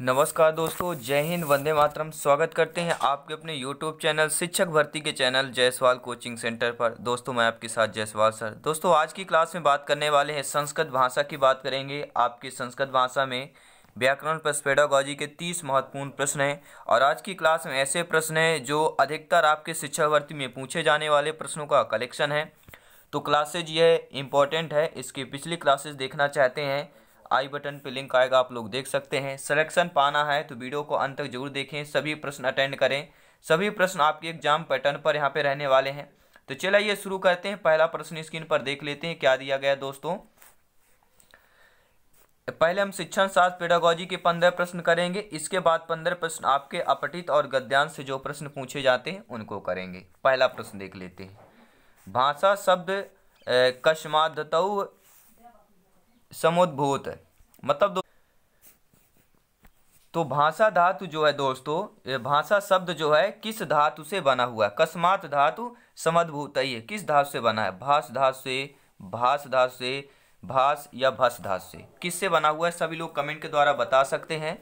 नमस्कार दोस्तों जय हिंद वंदे मातरम स्वागत करते हैं आपके अपने यूट्यूब चैनल शिक्षक भर्ती के चैनल जयसवाल कोचिंग सेंटर पर दोस्तों मैं आपके साथ जयसवाल सर दोस्तों आज की क्लास में बात करने वाले हैं संस्कृत भाषा की बात करेंगे आपकी संस्कृत भाषा में व्याकरण पर पेडागॉजी के तीस महत्वपूर्ण प्रश्न हैं और आज की क्लास में ऐसे प्रश्न हैं जो अधिकतर आपके शिक्षक भर्ती में पूछे जाने वाले प्रश्नों का कलेक्शन है तो क्लासेज यह इम्पॉर्टेंट है इसकी पिछली क्लासेज देखना चाहते हैं आई बटन पे लिंक आएगा आप लोग देख सकते हैं सिलेक्शन पाना है तो वीडियो को अंत तक जरूर देखें सभी प्रश्न अटेंड करें सभी प्रश्न आपके एग्जाम पैटर्न पर यहाँ पे रहने वाले हैं तो चलिए शुरू करते हैं पहला प्रश्न स्क्रीन पर देख लेते हैं क्या दिया गया दोस्तों पहले हम शिक्षण शास्त्र पेडागोजी के पंद्रह प्रश्न करेंगे इसके बाद पंद्रह प्रश्न आपके अपटित और गद्यांश से जो प्रश्न पूछे जाते हैं उनको करेंगे पहला प्रश्न देख लेते हैं भाषा शब्द कशमादतऊ समुद्भूत मतलब तो भाषा धातु जो है दोस्तों भाषा शब्द जो है किस धातु से बना हुआ है कस्मात धातु समद्भूत है किस धातु से बना है भाष धातु से भाष धातु से भाष या भस धातु से किससे बना हुआ है सभी लोग कमेंट के द्वारा बता सकते हैं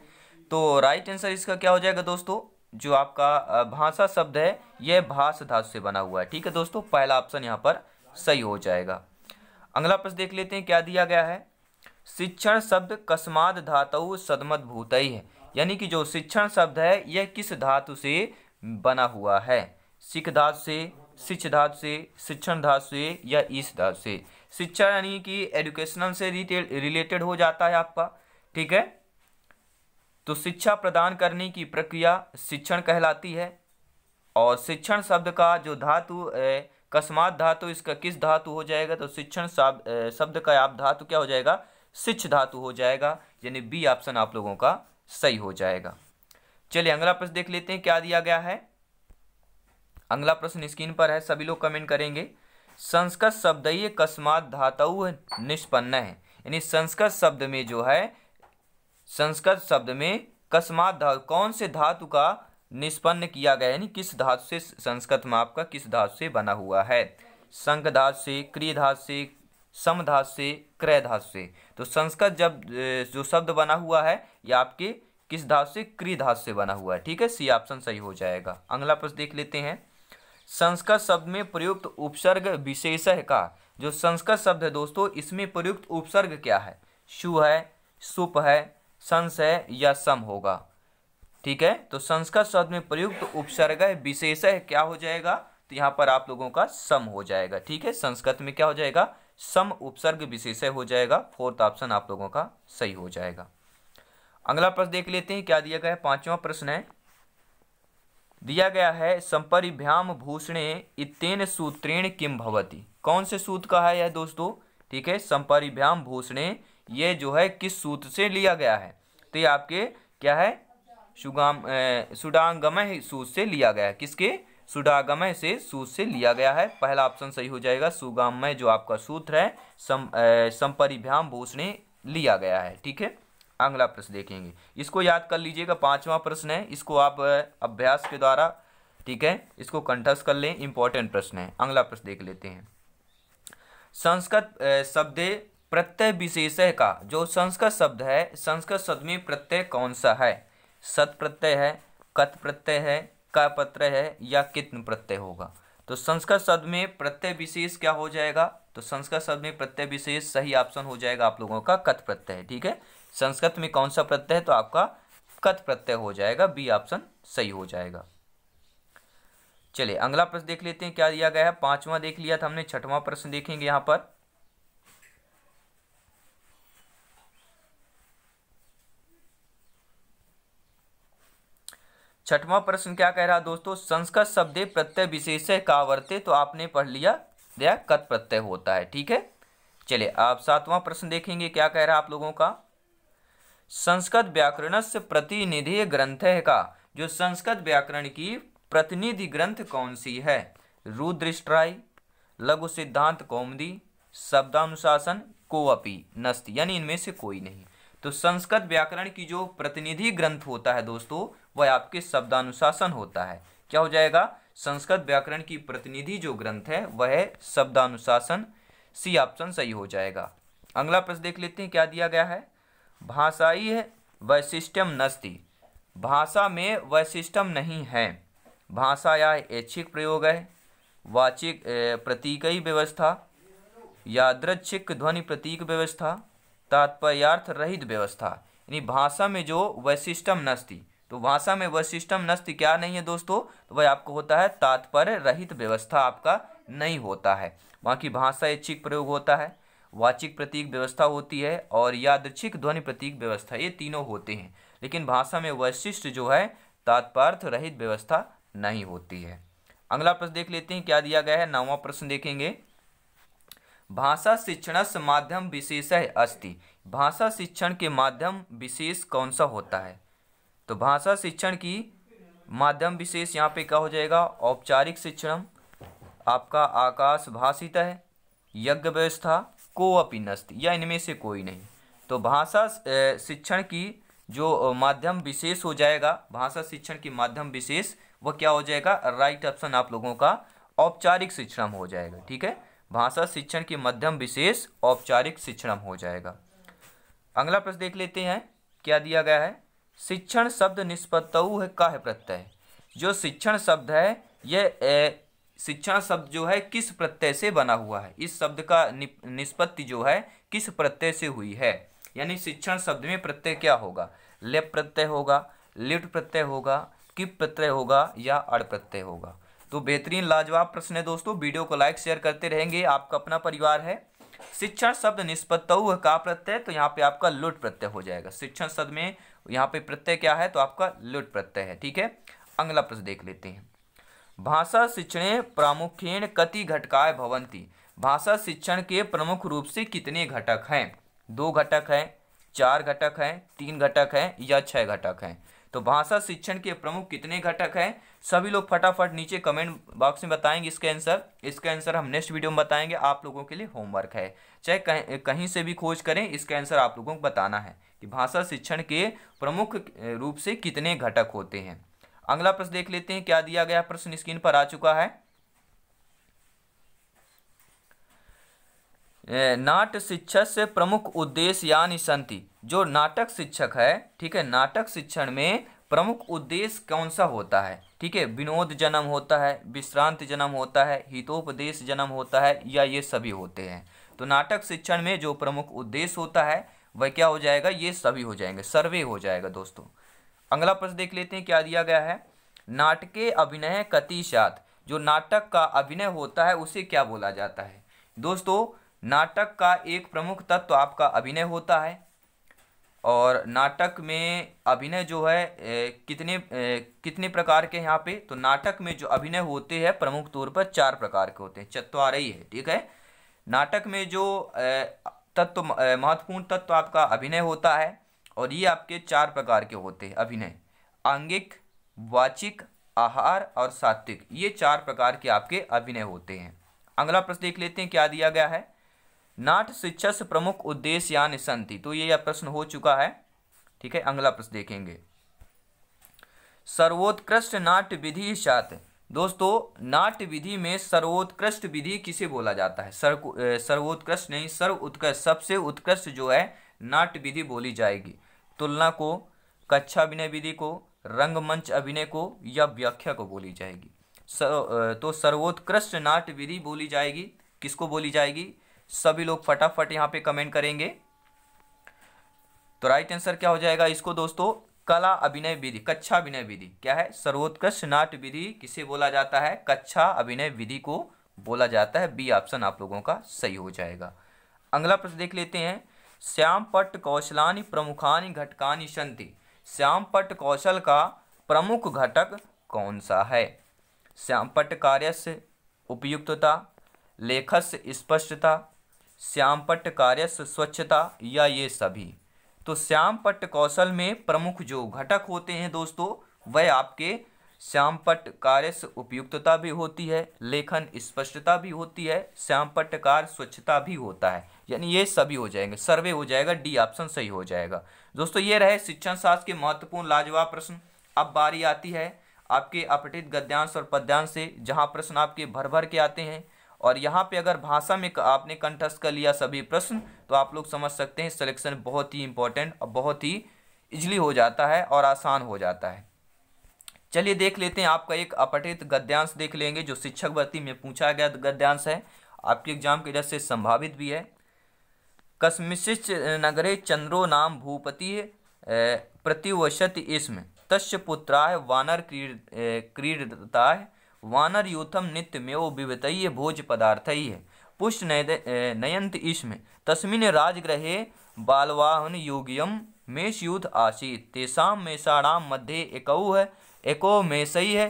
तो राइट आंसर इसका क्या हो जाएगा दोस्तों जो आपका भाषा शब्द है यह भाष धातु से बना हुआ है ठीक है दोस्तों पहला ऑप्शन यहाँ पर सही हो जाएगा अगला प्रश्न देख लेते हैं क्या दिया गया है शिक्षण शब्द कस्माद धातु सदमत है यानी कि जो शिक्षण शब्द है यह किस धातु से बना हुआ है सिख धातु से शिक्ष धातु से शिक्षण धातु से या इस धातु से शिक्षा यानी कि एजुकेशनल से रिलेटेड हो जाता है आपका ठीक है तो शिक्षा प्रदान करने की प्रक्रिया शिक्षण कहलाती है और शिक्षण शब्द का जो धातु कस्मात धातु इसका किस धातु हो जाएगा तो शिक्षण शब्द का आप धातु क्या हो जाएगा शिक्ष धातु हो जाएगा यानी बी ऑप्शन आप लोगों का सही हो जाएगा चलिए अगला प्रश्न देख लेते हैं क्या दिया गया है अगला प्रश्न स्क्रीन पर है सभी लोग कमेंट करेंगे संस्कृत शब्द ये कस्मात धातु निष्पन्न है यानी संस्कृत शब्द में जो है संस्कृत शब्द में कस्मात धातु कौन से धातु का निष्पन्न किया गया यानी किस धातु से संस्कृत में आपका किस धातु से बना हुआ है संघ धातु से क्रिय धातु से समधातु से क्रय धातु से तो संस्कृत जब जो शब्द बना हुआ है ये आपके किस धातु से क्री धातु से बना हुआ है ठीक है सी ऑप्शन सही हो जाएगा अगला प्रश्न देख लेते हैं संस्कृत शब्द में प्रयुक्त उपसर्ग विशेष का जो संस्कृत शब्द है दोस्तों इसमें प्रयुक्त उपसर्ग क्या है शु है सुप है संस है या सम होगा ठीक है तो संस्कृत शब्द में प्रयुक्त उपसर्ग विशेष क्या हो जाएगा तो यहाँ पर आप लोगों का सम हो जाएगा ठीक है संस्कृत में क्या हो जाएगा सम उपसर्ग विशेषय हो जाएगा फोर्थ ऑप्शन आप लोगों का सही हो जाएगा अगला प्रश्न देख लेते हैं क्या दिया गया है पांचवा प्रश्न है दिया गया है संपरिभ्याम भूषणे इतन सूत्रेण किम भवती कौन से सूत्र का है यह दोस्तों ठीक है संपरिभ्याम भूषणे ये जो है किस सूत्र से लिया गया है तो ये आपके क्या है सुगाम सुडांगमय सूत्र से लिया गया है किसके सुडागमय से सूत से लिया गया है पहला ऑप्शन सही हो जाएगा सुगामय जो आपका सूत्र है सम संपरिभ्याम बोस ने लिया गया है ठीक है अगला प्रश्न देखेंगे इसको याद कर लीजिएगा पांचवा प्रश्न है इसको आप अभ्यास के द्वारा ठीक है इसको कंठस्थ कर लें इंपॉर्टेंट प्रश्न है अगला प्रश्न देख लेते हैं संस्कृत शब्द प्रत्यय विशेष का जो संस्कृत शब्द है संस्कृत शब्द में प्रत्यय कौन सा है सत प्रत्यय है कत प्रत्यय है का पत्र है या कितन प्रत्यय होगा तो संस्कृत शब्द में प्रत्यय विशेष क्या हो जाएगा तो संस्कृत शब्द में प्रत्यय विशेष सही ऑप्शन हो जाएगा आप लोगों का कथ प्रत्यय ठीक है संस्कृत में कौन सा प्रत्यय है तो आपका कथ प्रत्यय हो जाएगा बी ऑप्शन सही हो जाएगा चलिए अगला प्रश्न देख लेते हैं क्या दिया गया है पांचवा देख लिया था हमने छठवां प्रश्न देखेंगे यहां पर छठवां प्रश्न क्या कह रहा है दोस्तों संस्कृत शब्द प्रत्यय विशेष का वर्ते तो आपने पढ़ लिया दया कत प्रत्यय होता है ठीक है चलिए आप सातवां प्रश्न देखेंगे क्या कह रहा है आप लोगों का संस्कृत व्याकरण से प्रतिनिधि ग्रंथ का जो संस्कृत व्याकरण की प्रतिनिधि ग्रंथ कौन सी है रुद्रिष्ट्राई लघु सिद्धांत कौमदी शब्दानुशासन कोअपी नस्त यानी इनमें से कोई नहीं तो संस्कृत व्याकरण की जो प्रतिनिधि ग्रंथ होता है दोस्तों वह आपके शब्दानुशासन होता है क्या हो जाएगा संस्कृत व्याकरण की प्रतिनिधि जो ग्रंथ है वह शब्दानुशासन सी ऑप्शन सही हो जाएगा अगला प्रश्न देख लेते हैं क्या दिया गया है भाषाई वैशिष्टम नस्ती भाषा में वैशिष्टम नहीं है भाषा या ऐच्छिक प्रयोग है वाचिक प्रतीकई व्यवस्था यादृच्छिक ध्वनि प्रतीक व्यवस्था तात्पर्यार्थ रहित व्यवस्था यानी भाषा में जो वैशिष्टम नस्ती तो भाषा में सिस्टम नष्ट क्या नहीं है दोस्तों तो वह आपको होता है तात्पर्य रहित व्यवस्था आपका नहीं होता है वहाँ की भाषा ऐच्छिक प्रयोग होता है वाचिक प्रतीक व्यवस्था होती है और यादृक्षिक ध्वनि प्रतीक व्यवस्था ये तीनों होते हैं लेकिन भाषा में वैशिष्ट जो है तात्पर्थ रहित व्यवस्था नहीं होती है अगला प्रश्न देख लेते हैं क्या दिया गया है नौवा प्रश्न देखेंगे भाषा शिक्षण माध्यम विशेष है अस्थि भाषा शिक्षण के माध्यम विशेष कौन सा होता है तो भाषा शिक्षण की माध्यम विशेष यहाँ पे क्या हो जाएगा औपचारिक शिक्षण आपका आकाश भाषित है यज्ञ व्यवस्था को अपी नस्त या इनमें से कोई नहीं तो भाषा शिक्षण की जो माध्यम विशेष हो जाएगा भाषा शिक्षण की माध्यम विशेष वह क्या हो जाएगा राइट ऑप्शन आप लोगों का औपचारिक शिक्षण हो जाएगा ठीक है भाषा शिक्षण की मध्यम विशेष औपचारिक शिक्षण हो जाएगा अगला प्रश्न देख लेते हैं क्या दिया गया है शिक्षण शब्द निष्पत्तऊ है का है प्रत्यय जो शिक्षण शब्द है यह शिक्षण शब्द जो है किस प्रत्यय से बना हुआ है इस शब्द का निष्पत्ति जो है किस प्रत्यय से हुई है यानी शिक्षण शब्द में प्रत्यय क्या होगा लेप प्रत्यय होगा लिट प्रत्यय होगा किप प्रत्यय होगा या अड़ प्रत्यय होगा तो बेहतरीन लाजवाब प्रश्न है दोस्तों वीडियो को लाइक शेयर करते रहेंगे आपका अपना परिवार है शिक्षण शब्द निष्पत्तऊ का प्रत्यय तो यहाँ पे आपका लुट प्रत्यय हो जाएगा शिक्षण शब्द में यहाँ पे प्रत्यय क्या है तो आपका लुट प्रत्यय है ठीक है अगला प्रश्न देख लेते हैं भाषा शिक्षण प्रामुख्यन कति घटकाय भवंती भाषा शिक्षण के प्रमुख रूप से कितने घटक हैं दो घटक हैं चार घटक हैं तीन घटक हैं या छह घटक हैं तो भाषा शिक्षण के प्रमुख कितने घटक हैं सभी लोग फटाफट नीचे कमेंट बॉक्स में बताएंगे इसके आंसर इसका आंसर हम नेक्स्ट वीडियो में बताएंगे आप लोगों के लिए होमवर्क है चाहे कहीं कहीं से भी खोज करें इसका आंसर आप लोगों को बताना है कि भाषा शिक्षण के प्रमुख रूप से कितने घटक होते हैं अगला प्रश्न देख लेते हैं क्या दिया गया प्रश्न स्क्रीन पर आ चुका है नाट शिक्षक से प्रमुख उद्देश्य यानी संति जो नाटक शिक्षक है ठीक है नाटक शिक्षण में प्रमुख उद्देश्य कौन सा होता है ठीक है विनोद जन्म होता है विश्रांत जन्म होता है हितोपदेश जन्म होता है या ये सभी होते हैं तो नाटक शिक्षण में जो प्रमुख उद्देश्य होता है वह क्या हो जाएगा ये सभी हो जाएंगे सर्वे हो जाएगा दोस्तों अगला प्रश्न देख लेते हैं क्या दिया गया है नाटके अभिनय कतिशात जो नाटक का अभिनय होता है उसे क्या बोला जाता है दोस्तों नाटक का एक प्रमुख तत्व आपका अभिनय होता है और नाटक में अभिनय जो है कितने कितने प्रकार के यहाँ पे तो नाटक में जो अभिनय होते हैं प्रमुख तौर पर चार प्रकार के होते हैं चतवार ही है ठीक है नाटक में जो तत्व महत्वपूर्ण तत्व आपका अभिनय होता है और ये आपके चार प्रकार के होते हैं अभिनय आंगिक वाचिक आहार और सात्विक ये चार प्रकार के आपके अभिनय होते हैं अगला प्रश्न देख लेते हैं क्या दिया गया है नाट शिक्षा से प्रमुख उद्देश्य या निशंति तो ये प्रश्न हो चुका है ठीक है अगला प्रश्न देखेंगे सर्वोत्कृष्ट नाट्य विधि सात दोस्तों नाट्य विधि में सर्वोत्कृष्ट विधि किसे बोला जाता है सर सर्वोत्कृष्ट नहीं सर्व उत्कृष्ट सबसे उत्कृष्ट जो है नाट्य विधि बोली जाएगी तुलना को कक्षा अभिनय विधि को रंगमंच अभिनय को या व्याख्या को बोली जाएगी सर, तो सर्वोत्कृष्ट नाट्य विधि बोली जाएगी किसको बोली जाएगी सभी लोग फटाफट यहाँ पे कमेंट करेंगे तो राइट आंसर क्या हो जाएगा इसको दोस्तों कला अभिनय विधि कच्छा अभिनय विधि क्या है सर्वोत्कृष्ट नाट्य विधि किसे बोला जाता है कच्छा अभिनय विधि को बोला जाता है बी ऑप्शन आप लोगों का सही हो जाएगा अगला प्रश्न देख लेते हैं श्याम पट कौशलानी प्रमुखानी घटकानी संति श्याम पट कौशल का प्रमुख घटक कौन सा है श्याम पट कार्य से उपयुक्तता लेखस स्पष्टता श्याम पट्ट कार्य स्वच्छता या ये सभी तो श्याम कौशल में प्रमुख जो घटक होते हैं दोस्तों वह आपके श्यामपट्ट कार्य उपयुक्तता भी होती है लेखन स्पष्टता भी होती है श्यामपट्ट कार्य स्वच्छता भी होता है यानी ये सभी हो जाएंगे सर्वे हो जाएगा डी ऑप्शन सही हो जाएगा दोस्तों ये रहे शिक्षण शास्त्र के महत्वपूर्ण लाजवाब प्रश्न अब बारी आती है आपके अपटित गद्यांश और पद्यांश से जहाँ प्रश्न आपके भर भर के आते हैं और यहाँ पे अगर भाषा में आपने कंठस्थ कर लिया सभी प्रश्न तो आप लोग समझ सकते हैं सिलेक्शन बहुत ही इंपॉर्टेंट और बहुत ही इजली हो जाता है और आसान हो जाता है चलिए देख लेते हैं आपका एक अपठित गद्यांश देख लेंगे जो शिक्षक भर्ती में पूछा गया गद्यांश है आपके एग्जाम की वजह से संभावित भी है कस्मिश्च नगरे चंद्रो नाम भूपति प्रतिवशत इसम तस् पुत्राय वानर क्रीड क्रीडताय वानर यूथम नित्य नित्यमेव विवतय भोज पदार्थ ही है पुष्ट नयंत ईष्म तस्मिन राजग्रहे बालवाहन योग्यम मेष यूथ आसीत तेषाम मेषाणाम मध्य एकौ है एको मेषई है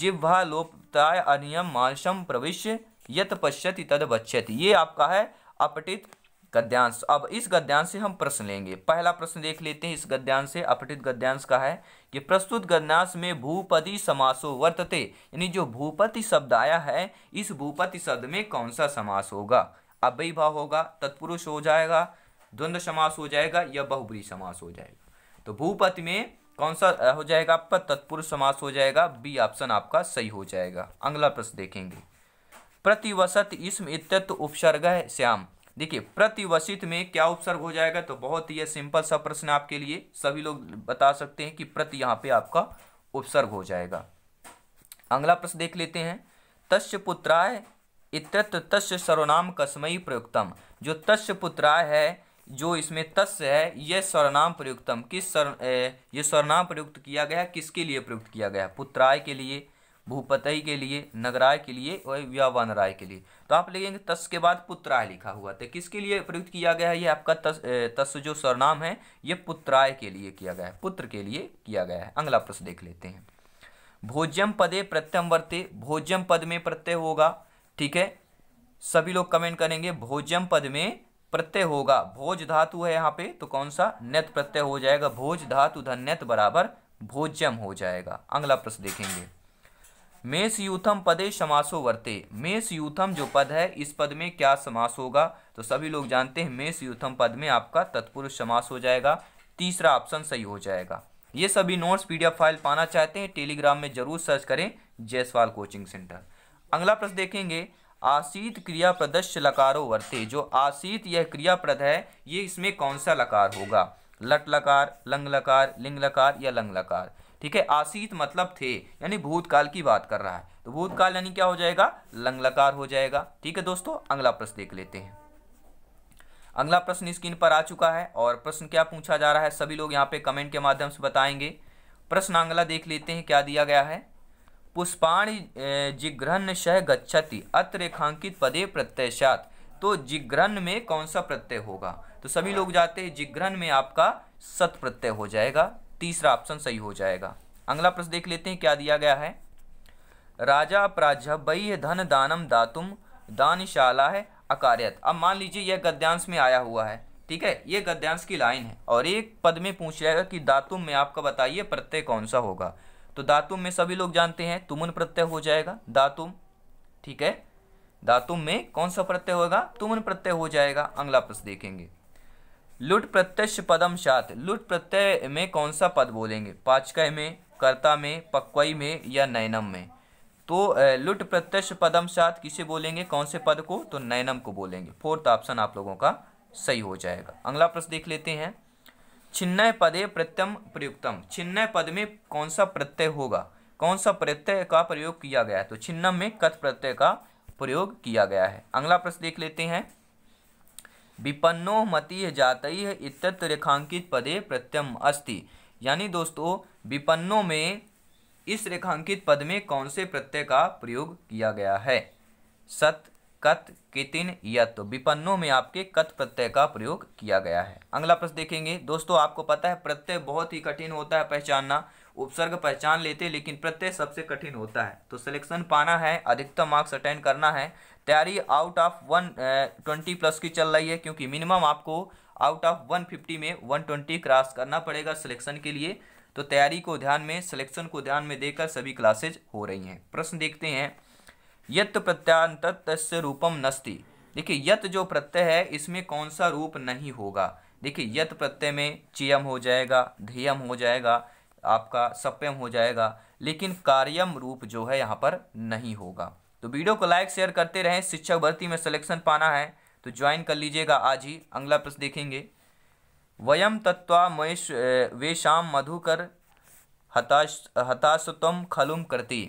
जिह्वा लोपताय अनियम मालसम प्रविश्य यत पश्यति तद बच्यति ये आपका है अपटित गद्यांश अब इस गद्यांश से हम प्रश्न लेंगे पहला प्रश्न देख लेते हैं इस गद्यांश से अपठित गद्यांश का है कि प्रस्तुत गद्यांश में भूपति समासो वर्तते यानी जो भूपति शब्द आया है इस भूपति शब्द में कौन सा समास होगा भाव होगा तत्पुरुष हो जाएगा द्वंद्व समास हो जाएगा या बहुबरी समास हो जाएगा तो भूपति में कौन सा हो जाएगा आपका तत्पुरुष समास हो जाएगा बी ऑप्शन आपका सही हो जाएगा अगला प्रश्न देखेंगे प्रतिवसत इसम इत्यत्व उपसर्ग है श्याम देखिए प्रतिवसित में क्या उपसर्ग हो जाएगा तो बहुत ही सिंपल सा प्रश्न आपके लिए सभी लोग बता सकते हैं कि प्रति यहाँ पे आपका उपसर्ग हो जाएगा अगला प्रश्न देख लेते हैं तस्य पुत्राय इतत्र तस्य सर्वनाम कसमयी प्रयुक्तम जो तस्य पुत्राय है जो इसमें तस्य है यह सर्वनाम प्रयुक्तम किस सर ये सर्वनाम प्रयुक्त किया गया किसके लिए प्रयुक्त किया गया पुत्राय के लिए भूपतई के लिए नगराय के लिए और व्यावन राय के लिए तो आप लिखेंगे तस् के बाद पुत्राय लिखा हुआ था तो किसके लिए प्रयुक्त किया गया है ये आपका तस तस् जो सरनाम है ये पुत्राय के लिए किया गया है पुत्र के लिए किया गया है अगला प्रश्न देख लेते हैं भोज्यम पदे प्रत्यम वर्ते भोज्यम पद में प्रत्यय होगा ठीक है सभी लोग कमेंट करेंगे भोज्यम पद में प्रत्यय होगा भोज धातु है यहाँ पे तो कौन सा नेत प्रत्यय हो जाएगा भोज धातु धन्यत बराबर भोज्यम हो जाएगा अगला प्रश्न देखेंगे मेस यूथम पदे समासो वर्ते मेस यूथम जो पद है इस पद में क्या समास होगा तो सभी लोग जानते हैं मेस यूथम पद में आपका तत्पुरुष समास हो जाएगा तीसरा ऑप्शन सही हो जाएगा ये सभी नोट्स पीडीएफ फाइल पाना चाहते हैं टेलीग्राम में जरूर सर्च करें जयसवाल कोचिंग सेंटर अगला प्रश्न देखेंगे आशीत क्रिया प्रदश लकारो वर्ते जो आशीत यह क्रियाप्रद है ये इसमें कौन सा लकार होगा लट लकार लंग लकार लिंग लकार या लंग लकार ठीक है आसीत मतलब थे यानी भूतकाल की बात कर रहा है तो भूतकाल यानी क्या हो जाएगा लंगलाकार हो जाएगा ठीक है दोस्तों अगला प्रश्न देख लेते हैं अगला प्रश्न स्क्रीन पर आ चुका है और प्रश्न क्या पूछा जा रहा है सभी लोग यहाँ पे कमेंट के माध्यम से बताएंगे प्रश्न अंगला देख लेते हैं क्या दिया गया है पुष्पाण जिग्रहण शह गच्छति अत रेखांकित पदे प्रत्ययशात तो जिग्रहण में कौन सा प्रत्यय होगा तो सभी लोग जाते हैं जिग्रहण में आपका सत प्रत्यय हो जाएगा तीसरा ऑप्शन सही हो जाएगा अगला प्रश्न देख लेते हैं क्या दिया गया है राजा अपराजा बई धन दानम दातुम दानशाला है अकार्यत अब मान लीजिए यह गद्यांश में आया हुआ है ठीक है ये गद्यांश की लाइन है और एक पद में पूछ जाएगा कि दातुम में आपका बताइए प्रत्यय कौन सा होगा तो दातुम में सभी लोग जानते हैं तुमन प्रत्यय हो जाएगा दातुम ठीक है दातुम में कौन सा प्रत्यय होगा तुमन प्रत्यय हो जाएगा अगला प्रश्न देखेंगे लुट प्रत्यक्ष पदम सात लुट प्रत्यय में कौन सा पद बोलेंगे पाचकय में कर्ता में पक्वई में या नैनम में तो लुट प्रत्यक्ष पदम सात किसे बोलेंगे कौन से पद को तो नैनम को बोलेंगे फोर्थ ऑप्शन आप लोगों का सही हो जाएगा अगला प्रश्न देख लेते हैं छिन्नय पदे प्रत्यम प्रयुक्तम छिन्नय पद में कौन सा प्रत्यय होगा कौन सा प्रत्यय का प्रयोग किया गया है तो छिन्नम में कथ प्रत्यय का प्रयोग किया गया है अगला प्रश्न देख लेते हैं विपन्नो मतीय जात है रेखांकित पदे प्रत्यम अस्ति यानी दोस्तों विपन्नों में इस रेखांकित पद में कौन से प्रत्यय का प्रयोग किया गया है सत कत कितिन यत विपन्नों में आपके कत प्रत्यय का प्रयोग किया गया है अगला प्रश्न देखेंगे दोस्तों आपको पता है प्रत्यय बहुत ही कठिन होता है पहचानना उपसर्ग पहचान लेते लेकिन प्रत्यय सबसे कठिन होता है तो सिलेक्शन पाना है अधिकतम मार्क्स अटेंड करना है तैयारी out of one twenty plus की चल रही है क्योंकि मिनिमम आपको आउट ऑफ वन फिफ्टी में वन ट्वेंटी क्रॉस करना पड़ेगा सिलेक्शन के लिए तो तैयारी को ध्यान में सिलेक्शन को ध्यान में देकर सभी क्लासेज हो रही हैं प्रश्न देखते हैं यत प्रत्यांत रूपम नस्ति देखिए यत जो प्रत्यय है इसमें कौन सा रूप नहीं होगा देखिए यत प्रत्यय में चियम हो जाएगा धियम हो जाएगा आपका सप्यम हो जाएगा लेकिन कार्यम रूप जो है यहाँ पर नहीं होगा तो वीडियो को लाइक शेयर करते रहें शिक्षक भर्ती में सिलेक्शन पाना है तो ज्वाइन कर लीजिएगा आज ही अगला प्रश्न देखेंगे वयम तत्वा महेश वे शाम मधुकर हताश हताशतम खलुम करती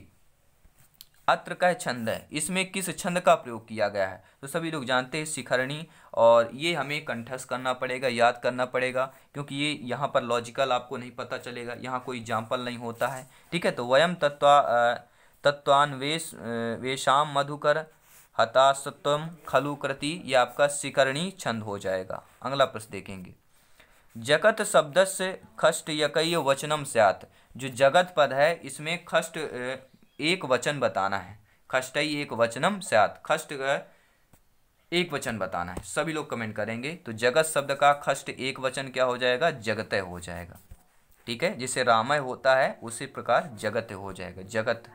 अत्र कह छंद है इसमें किस छंद का प्रयोग किया गया है तो सभी लोग जानते हैं शिखरणी और ये हमें कंठस्थ करना पड़ेगा याद करना पड़ेगा क्योंकि ये यहाँ पर लॉजिकल आपको नहीं पता चलेगा यहाँ कोई एग्जाम्पल नहीं होता है ठीक है तो वयम तत्वा तत्वान्वेश वेशाम मधुकर हताशत्वम खलु कृति ये आपका शिकरणी छंद हो जाएगा अगला प्रश्न देखेंगे जगत शब्द से खष्ट यकय वचनम स्यात जो जगत पद है इसमें खष्ट एक वचन बताना है खष्टई एक वचनम स्यात खष्ट एक वचन बताना है सभी लोग कमेंट करेंगे तो जगत शब्द का खष्ट एक वचन क्या हो जाएगा जगत हो जाएगा ठीक है जिसे रामय होता है उसी प्रकार जगत हो जाएगा जगत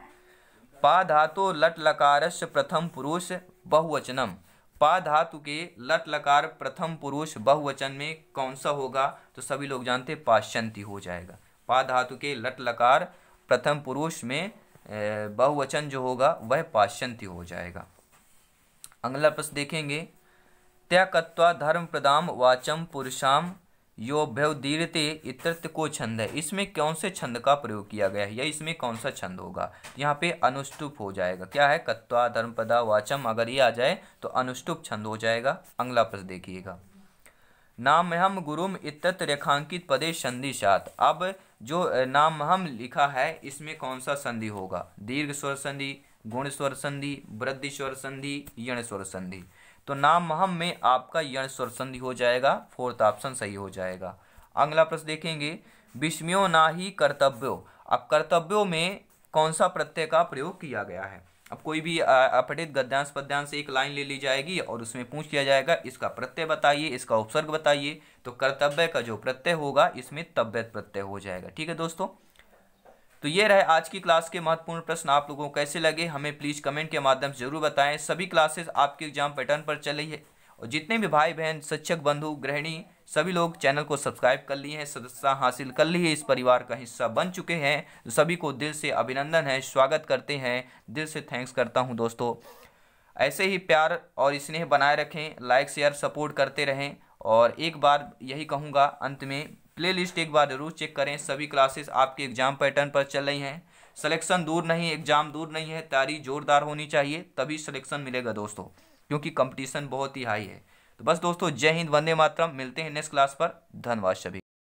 पा धातु लट लकार से प्रथम पुरुष बहुवचनम पा धातु के लट लकार प्रथम पुरुष बहुवचन में कौन सा होगा तो सभी लोग जानते पाश्चंती हो जाएगा पा धातु के लट लकार प्रथम पुरुष में बहुवचन जो होगा वह पाश्चंती हो जाएगा अगला प्रश्न देखेंगे त्यकत्वा धर्म प्रदाम वाचम पुरुषाम योभ्यवदीरते इतृत्व को छंद है इसमें कौन से छंद का प्रयोग किया गया है या इसमें कौन सा छंद होगा यहाँ पे अनुष्टुप हो जाएगा क्या है कत्वा धर्मपदा वाचम अगर ये आ जाए तो अनुष्टुप छंद हो जाएगा अगला प्रश्न देखिएगा नाम हम गुरुम इतृत रेखांकित पदे संधि सात अब जो नाम हम लिखा है इसमें कौन सा संधि होगा दीर्घ स्वर संधि गुण स्वर संधि वृद्धि स्वर संधि यण स्वर संधि तो नाम महम में आपका यण स्वर संधि हो जाएगा फोर्थ ऑप्शन सही हो जाएगा अगला प्रश्न देखेंगे विषमियो ना ही कर्तव्यो अब कर्तव्यों में कौन सा प्रत्यय का प्रयोग किया गया है अब कोई भी अपठित गद्यांश पद्यांश एक लाइन ले ली जाएगी और उसमें पूछ लिया जाएगा इसका प्रत्यय बताइए इसका उपसर्ग बताइए तो कर्तव्य का जो प्रत्यय होगा इसमें तब्यत प्रत्यय हो जाएगा ठीक है दोस्तों तो ये रहे आज की क्लास के महत्वपूर्ण प्रश्न आप लोगों को कैसे लगे हमें प्लीज़ कमेंट के माध्यम से जरूर बताएं सभी क्लासेस आपके एग्जाम पैटर्न पर चल रही है और जितने भी भाई बहन शिक्षक बंधु गृहिणी सभी लोग चैनल को सब्सक्राइब कर लिए हैं सदस्यता हासिल कर ली है इस परिवार का हिस्सा बन चुके हैं तो सभी को दिल से अभिनंदन है स्वागत करते हैं दिल से थैंक्स करता हूँ दोस्तों ऐसे ही प्यार और स्नेह बनाए रखें लाइक शेयर सपोर्ट करते रहें और एक बार यही कहूँगा अंत में प्लेलिस्ट एक बार जरूर चेक करें सभी क्लासेस आपके एग्जाम पैटर्न पर चल रही हैं सिलेक्शन दूर नहीं एग्जाम दूर नहीं है तैयारी जोरदार होनी चाहिए तभी सिलेक्शन मिलेगा दोस्तों क्योंकि कंपटीशन बहुत ही हाई है तो बस दोस्तों जय हिंद वंदे मातरम मिलते हैं नेक्स्ट क्लास पर धन्यवाद सभी